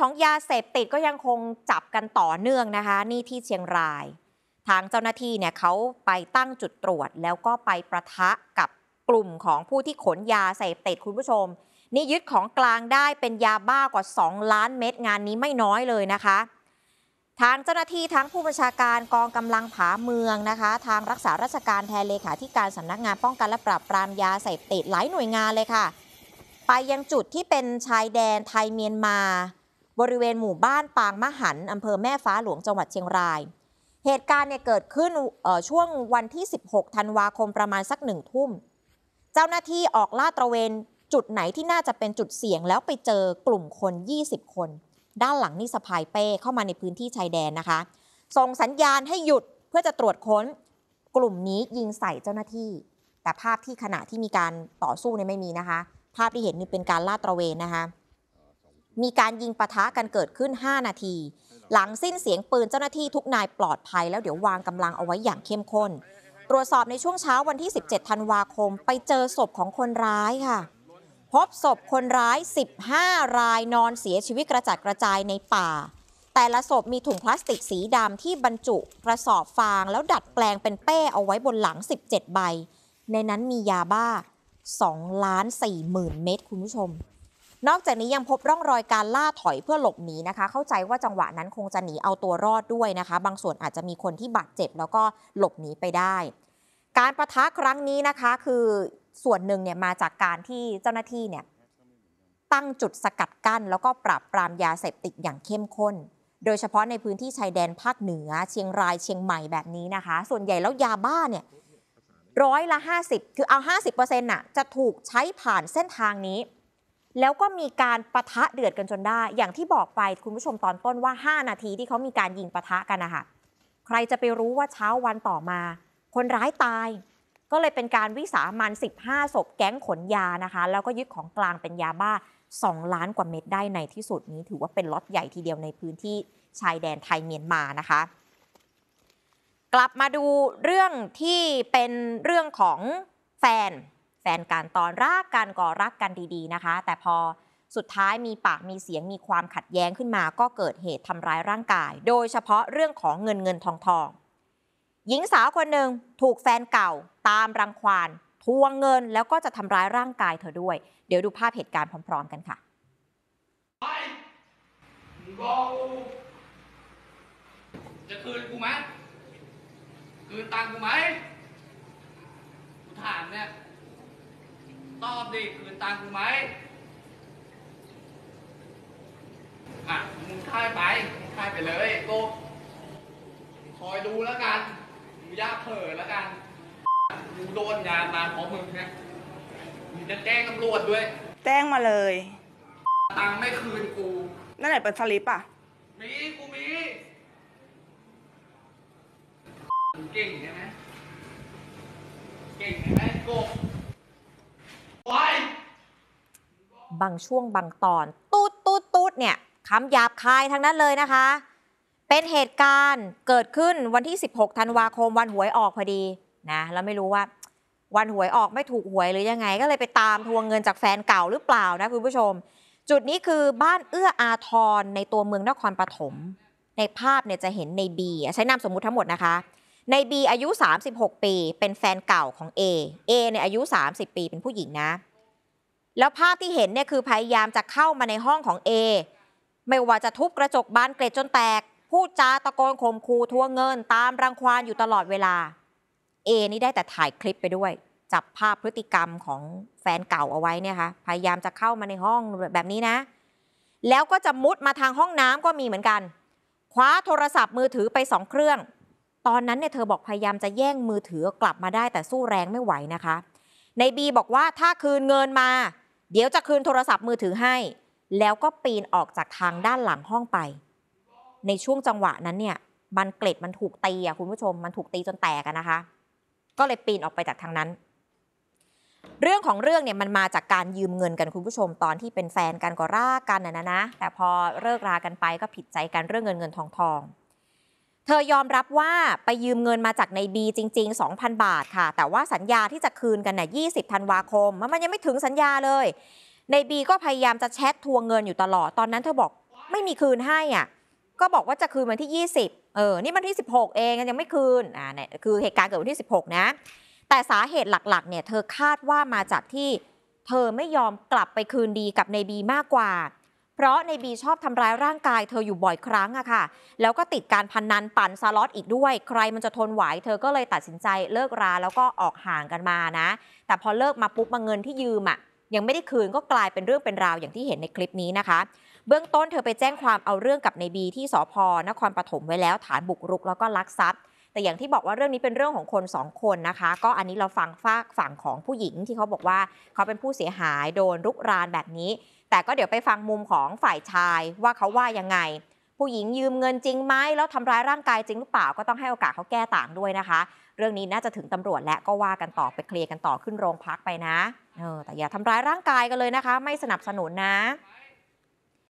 ของยาเสพติดก็ยังคงจับกันต่อเนื่องนะคะ นี่ที่เชียงราย ทางเจ้าหน้าที่เนี่ยเขาไปตั้งจุดตรวจ แล้วก็ไปประทะกับกลุ่มของผู้ที่ขนยาเสพติดคุณผู้ชมนี่ยึดของกลางได้เป็นยาบ้ากว่า 2 ล้านเม็ดงานนี้ไม่น้อยเลยนะคะทางเจ้าหน้าที่ทั้งผู้บัญชาการกองกำลังผาเมืองนะคะ ทางรักษาราชการแทนเลขาธิการสำนักงาน ป้องกันและปราบปรามยาเสพติดหลายหน่วยงานเลยค่ะ ไปยังจุดที่เป็นชายแดนไทยเมียนมาบริเวณหมู่บ้านปางมะหันอำเภอแม่ฟ้าหลวงจังหวัดเชียงราย เหตุการณ์เนี่ยเกิดขึ้นช่วงวันที่ 16 ธันวาคมประมาณสักหนึ่งทุ่ม เจ้าหน้าที่ออกลาดตระเวนจุดไหนที่น่าจะเป็นจุดเสี่ยง แล้วไปเจอกลุ่มคน 20 คน ด้านหลังนี่สะพายเป้เข้ามาในพื้นที่ชายแดนนะคะ ส่งสัญญาณให้หยุดเพื่อจะตรวจค้น กลุ่มนี้ยิงใส่เจ้าหน้าที่ แต่ภาพที่ขณะที่มีการต่อสู้เนี่ยไม่มีนะคะ ภาพที่เห็นนี่เป็นการลาดตระเวนนะคะมีการยิงปะทะกันเกิดขึ้น 5 นาที หลังสิ้นเสียงปืนเจ้าหน้าที่ทุกนายปลอดภัยแล้วเดี๋ยววางกำลังเอาไว้อย่างเข้มข้น ตรวจสอบในช่วงเช้าวันที่ 17ธันวาคม ไปเจอศพของคนร้ายค่ะ พบศพคนร้าย 15 รายนอนเสียชีวิตกระจัดกระจายในป่า แต่ละศพมีถุงพลาสติกสีดำที่บรรจุกระสอบฟางแล้วดัดแปลงเป็นเป้เอาไว้บนหลัง 17 ใบ ในนั้นมียาบ้า2ล้าน4หมื่นเม็ดคุณผู้ชมนอกจากนี้ยังพบร่องรอยการล่าถอยเพื่อหลบหนีนะคะ เข้าใจว่าจังหวะนั้นคงจะหนีเอาตัวรอดด้วยนะคะ บางส่วนอาจจะมีคนที่บาดเจ็บแล้วก็หลบหนีไปได้ การประทะครั้งนี้นะคะคือส่วนหนึ่งเนี่ยมาจากการที่เจ้าหน้าที่เนี่ยตั้งจุดสกัดกั้นแล้วก็ปราบปรามยาเสพติดอย่างเข้มข้น โดยเฉพาะในพื้นที่ชายแดนภาคเหนือ เชียงรายเชียงใหม่แบบนี้นะคะ ส่วนใหญ่แล้วยาบ้าเนี่ยร้อยละ 50 คือเอา 50%น่ะ จะถูกใช้ผ่านเส้นทางนี้แล้วก็มีการประทะเดือดกันจนได้ อย่างที่บอกไปคุณผู้ชมตอนต้นว่า 5 นาทีที่เขามีการยิงประทะกันนะคะใครจะไปรู้ว่าเช้าวันต่อมา คนร้ายตาย ก็เลยเป็นการวิสามัน15 ศพแก๊งขนยานะคะ แล้วก็ยึดของกลางเป็นยาบ้า 2 ล้านกว่าเม็ดได้ในที่สุดนี้ ถือว่าเป็นล็อตใหญ่ทีเดียวในพื้นที่ชายแดนไทยเมียนมานะคะ กลับมาดูเรื่องที่เป็นเรื่องของแฟนแฟนกันตอนรักกันก่อรักกันดีๆนะคะ แต่พอสุดท้ายมีปากมีเสียงมีความขัดแย้งขึ้นมา ก็เกิดเหตุทำร้ายร่างกาย โดยเฉพาะเรื่องของเงินเงินทองทองหญิงสาวคนหนึ่งถูกแฟนเก่าตามรังควานทวงเงินแล้วก็จะทำร้ายร่างกายเธอด้วย เดี๋ยวดูภาพเหตุการณ์พร้อม ๆ กันค่ะจะคืนกูไหมคืนตังกูไหมกูถามเนี่ยตอบดิคืนตังกูไหมอะมึงค่ายไปค่ายไปเลยกบคอยดูแล้วกันมึงย่าเผลอแล้วกันกูโดนงานมาของมึงเนี่ยมึงจะแจ้งตำรวจด้วย แจ้งมาเลย ตังไม่คืนกู นั่นไหนเป็นสลิปอ่ะมีกูมีเก่งใช่ไหมบางช่วงบางตอนตูดตูดตูดเนี่ยคำหยาบคายทั้งนั้นเลยนะคะ เป็นเหตุการณ์เกิดขึ้นวันที่ 16 ธันวาคมวันหวยออกพอดีนะแล้วไม่รู้ว่าวันหวยออกไม่ถูกหวยหรือยังไงก็เลยไปตามทวงเงินจากแฟนเก่าหรือเปล่านะคุณผู้ชม จุดนี้คือบ้านเอื้ออาทรในตัวเมืองนครปฐมในภาพเนี่ยจะเห็นในบีใช้นามสมมุติทั้งหมดนะคะในบีอายุ 36 ปี เป็นแฟนเก่าของ A A เนี่ยอายุ 30 ปีเป็นผู้หญิงนะแล้วภาพที่เห็นเนี่ยคือพยายามจะเข้ามาในห้องของ A ไม่ว่าจะทุบกระจกบานเกล็ดจนแตกพูดจาตะโกนข่มขู่ทวงเงิน ตามรังควานอยู่ตลอดเวลา A นี่ได้แต่ถ่ายคลิปไปด้วย จับภาพพฤติกรรมของแฟนเก่าเอาไว้เนี่ยคะ่ะพยายามจะเข้ามาในห้องแบบนี้นะ แล้วก็จะมุดมาทางห้องน้ำก็มีเหมือนกันคว้าโทรศัพท์มือถือไปสองเครื่อง ตอนนั้นเนี่ยเธอบอกพยายามจะแย่งมือถือกลับมาได้ แต่สู้แรงไม่ไหวนะคะในบีบอกว่าถ้าคืนเงินมาเดี๋ยวจะคืนโทรศัพท์มือถือให้ แล้วก็ปีนออกจากทางด้านหลังห้องไป ในช่วงจังหวะนั้นเนี่ยบันเกล็ดมันถูกตีอะคุณผู้ชม มันถูกตีจนแตกอะนะคะ ก็เลยปีนออกไปจากทางนั้น เรื่องของเรื่องเนี่ยมันมาจากการยืมเงินกันคุณผู้ชมตอนที่เป็นแฟนกันก็รักกันนะนะ แต่พอเลิกรากันไปก็ผิดใจกันเรื่องเงินเงินทองทองธอยอมรับว่าไปยืมเงินมาจากในบีจริง ๆ 2,000 บาทค่ะ แต่ว่าสัญญาที่จะคืนกันน่ะ20ธันวาคม มันยังไม่ถึงสัญญาเลย ในบีก็พยายามจะแชททวงเงินอยู่ตลอดตอนนั้นเธอบอกไม่มีคืนให้อ่ะก็บอกว่าจะคืนวันที่ 20 เออ นี่มันที่ 16 เองยังไม่คืน อ่าเนี่ยคือเหตุการณ์เกิดวันที่ 16 นะ แต่สาเหตุหลักๆ เนี่ยเธอคาดว่ามาจากที่เธอไม่ยอมกลับไปคืนดีกับในบีมากกว่าเพราะในบีชอบทำร้ายร่างกายเธออยู่บ่อยครั้งอะค่ะ แล้วก็ติดการพนนันปั่นซาลอตอีกด้วย ใครมันจะทนไหว เธอก็เลยตัดสินใจเลิกราแล้วก็ออกห่างกันมานะ แต่พอเลิกมาปุ๊บมาเงินที่ยืมอะยังไม่ได้คืนก็กลายเป็นเรื่องเป็นราวอย่างที่เห็นในคลิปนี้นะคะ เบื้องต้นเธอไปแจ้งความเอาเรื่องกับในบีที่สพนครปฐมไว้แล้วฐานบุกรุกแล้วก็ลักทรัพย์แต่อย่างที่บอกว่าเรื่องนี้เป็นเรื่องของคน2คนนะคะ ก็อันนี้เราฟังฝากฝั่งของผู้หญิงที่เขาบอกว่าเขาเป็นผู้เสียหายโดนรุกรานแบบนี้ แต่ก็เดี๋ยวไปฟังมุมของฝ่ายชายว่าเขาว่ายังไง ผู้หญิงยืมเงินจริงไหมแล้วทำร้ายร่างกายจริงหรือเปล่า ก็ต้องให้โอกาสเขาแก้ต่างด้วยนะคะ เรื่องนี้น่าจะถึงตำรวจและก็ว่ากันต่อไปเคลียร์กันต่อขึ้นโรงพักไปนะเออแต่อย่าทำร้ายร่างกายกันเลยนะคะ ไม่สนับสนุนนะ